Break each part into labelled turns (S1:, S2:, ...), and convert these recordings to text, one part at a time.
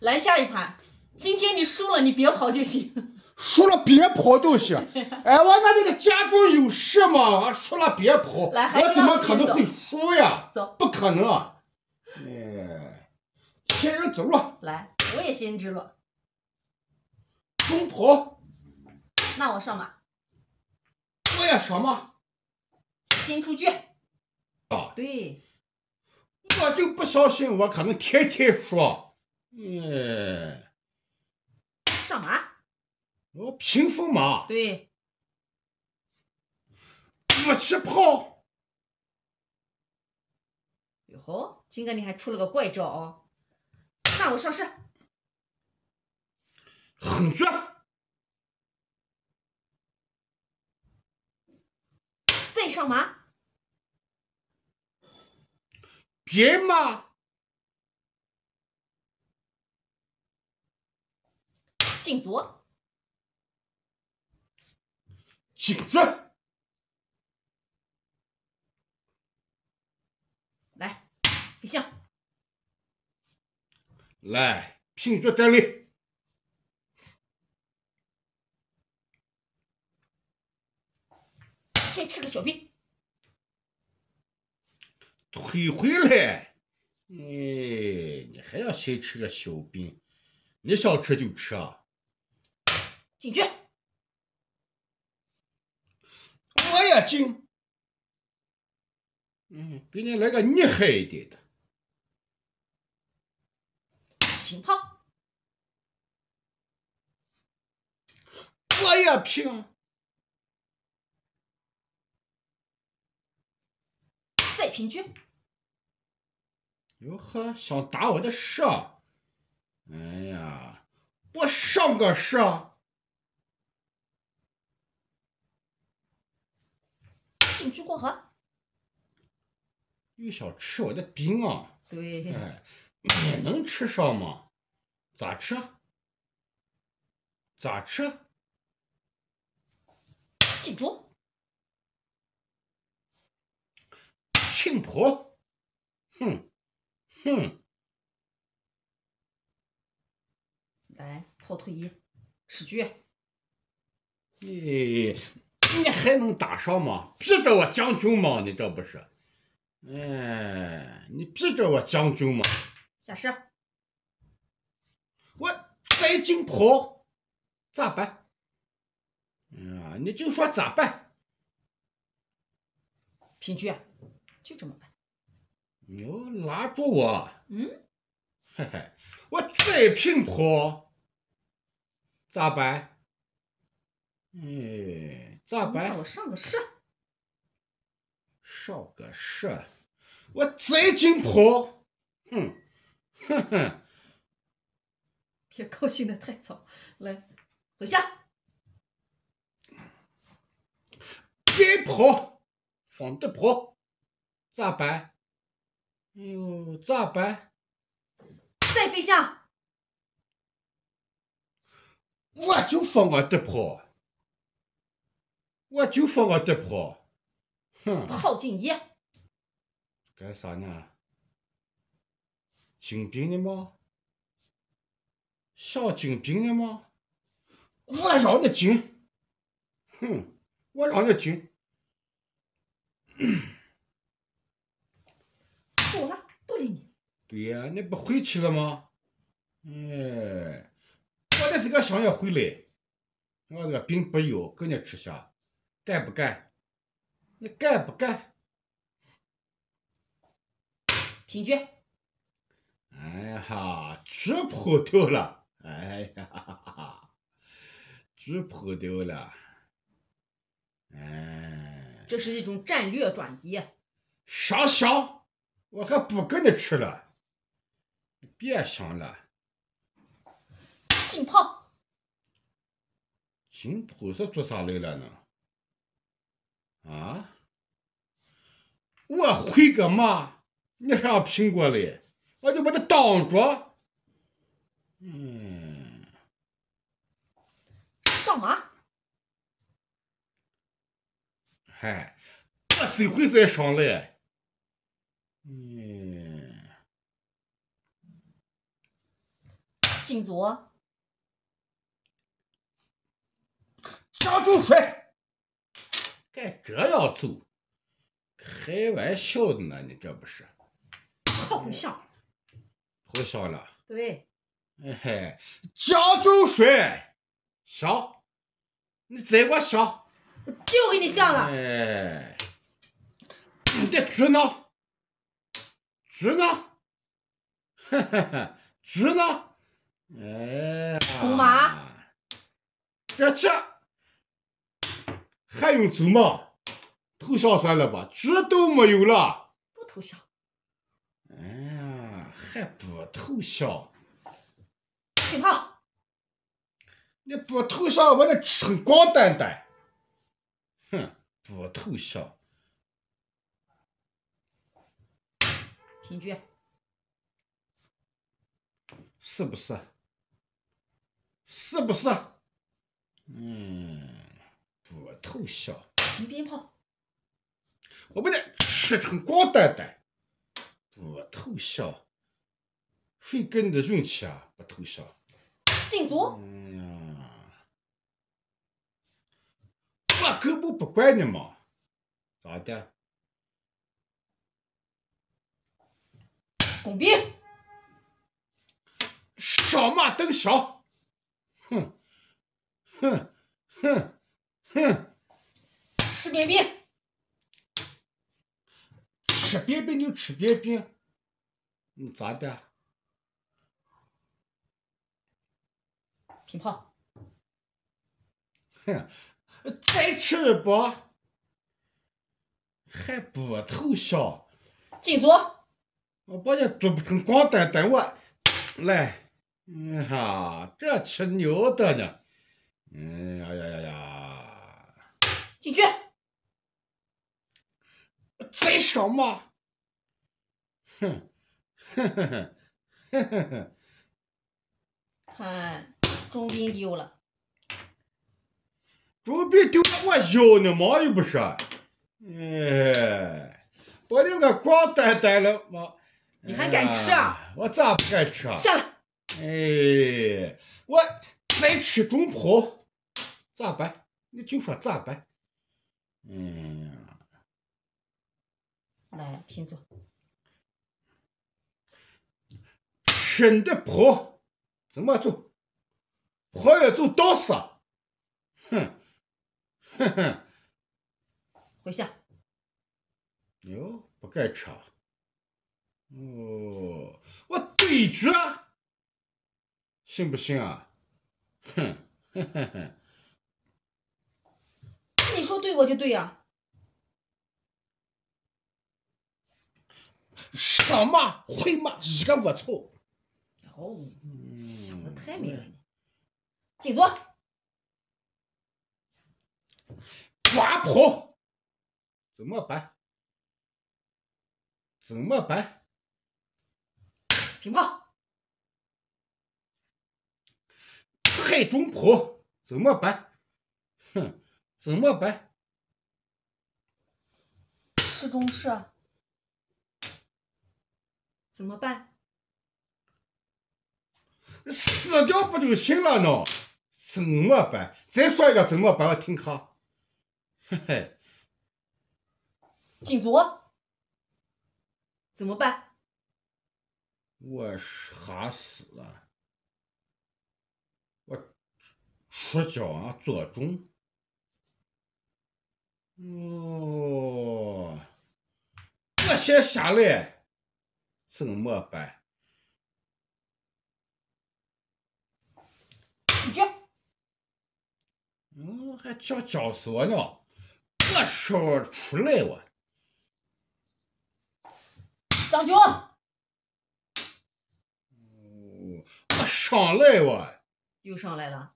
S1: 来下一盘，今天你输了，你别跑就行。输了别跑，东西。哎，我那这个家中有事嘛，输了别跑。我怎么可能会输呀？不可能。来，先人走路。来，我也先人走路。中跑。那我上马。我也上马。先出去。啊。对。我就不相信，我可能天天输。嗯，上马！我平风马，对，我起炮。哟呵，金哥你还出了个怪招哦，那我上势，横绝。再上马，别骂。敬座，敬座，来，不行，来，平足站立，先吃个小兵，退回来，哎，你还要先吃个小兵？你想吃就吃啊！进去。我也进。嗯，给你来个厉害一点的。情炮，我也拼。再平均。哟呵，想打我的蛇？哎呀，我上个蛇。你去过河？又想吃我的饼啊？对。哎，能吃上吗？咋吃？咋吃？记住。庆婆，哼，哼。来，破头一，吃句。咦。你还能打上吗？逼着我将军吗？你这不是？哎，你逼着我将军吗？下十，我再进跑，咋办？哎呀，你就说咋办？平局，就这么办。你拉住我。嗯。嘿嘿，我再平跑，咋办？哎。咋办？我上个十，少个十，我再进跑，哼，哼哼，别高兴的太早，来，回下，别跑，放的跑，咋办？哎呦，咋办？再飞下，我就放我的跑。我就放我地炮，哼！炮金爷，干啥呢？进兵了吗？想进兵了吗？我让你进，哼！我让你进。够了，不理你。对呀，你不回去了吗？哎，我在这个想要回来，我这个病不要，给你吃下。干不干？你干不干？平局。哎呀哈，局跑掉了！哎呀哈哈哈，局跑掉了。哎。这是一种战略转移。想想，我还不跟你吃了。别想了。浸泡。浸泡是做啥来了呢？啊！我回个嘛，你还要苹果嘞？我就把它挡着。嗯。上啊！嗨，我最会再上嘞。嗯。进足。将注帅。还这样走？开玩笑的呢？你这不是好笑，好笑了。对。哎嘿，江州水香，你再给我香，我就给你香了。哎，你的猪呢？猪呢？哈哈哈，猪呢？哎姑妈，这这。还用走吗？投降算了吧，局都没有了。不投降。哎呀，还不投降！金炮，你不投降，我得吃光蛋蛋。哼，不投降。平局。是不是？是不是？嗯。投降？骑鞭炮！我不得吃成光蛋蛋！不投降！谁给你的勇气啊？不投降！禁足？哎呀，我根本不怪你嘛。咋的？工兵，上马登霄！哼！哼！哼！哼！便便，吃便便你就吃便便，你咋的？拼胖。哼，再吃不，还不投降？进组。我把你做不成，光蛋，等我来。嗯哈，这吃牛的呢？哎呀呀呀呀！进去。在什么？哼，哼哼，哼哼哼。看，中笔丢了。中笔丢了，我咬你吗？又不是。哎，把那个光蛋蛋了吗？你还敢吃啊？我咋不敢吃啊？下来。哎，我再吃中炮，咋办？你就说咋办？嗯。来，平坐。省的跑，怎么走？跑要走刀死。哼，哼，回下。哟，不该吃。哦，我对局，信不信啊？哼，哼哼。你说对，我就对呀。上马会马一个卧槽！想的太美了！进左抓跑，怎么办？怎么办？平炮太中炮，怎么办？哼，怎么办？是中式。怎么办？死掉不就行了呢？怎么办？再说一个怎么办？我听课。嘿嘿。金足怎么办？我吓死了，我出啊，做中。哦，我先下来。怎么办？平去。嗯，还叫僵锁呢，我说出来我。将军。哦，我上来我。又上来了。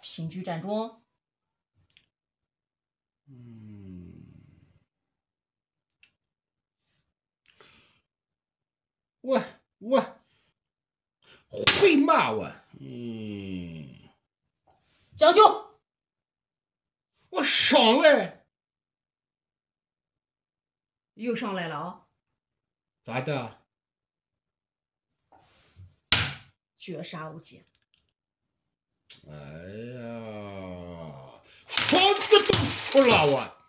S1: 平局战中。嗯。我我会骂我，嗯，将军，我上来又上来了啊，咋的？绝杀无解，哎呀，房子都输了我。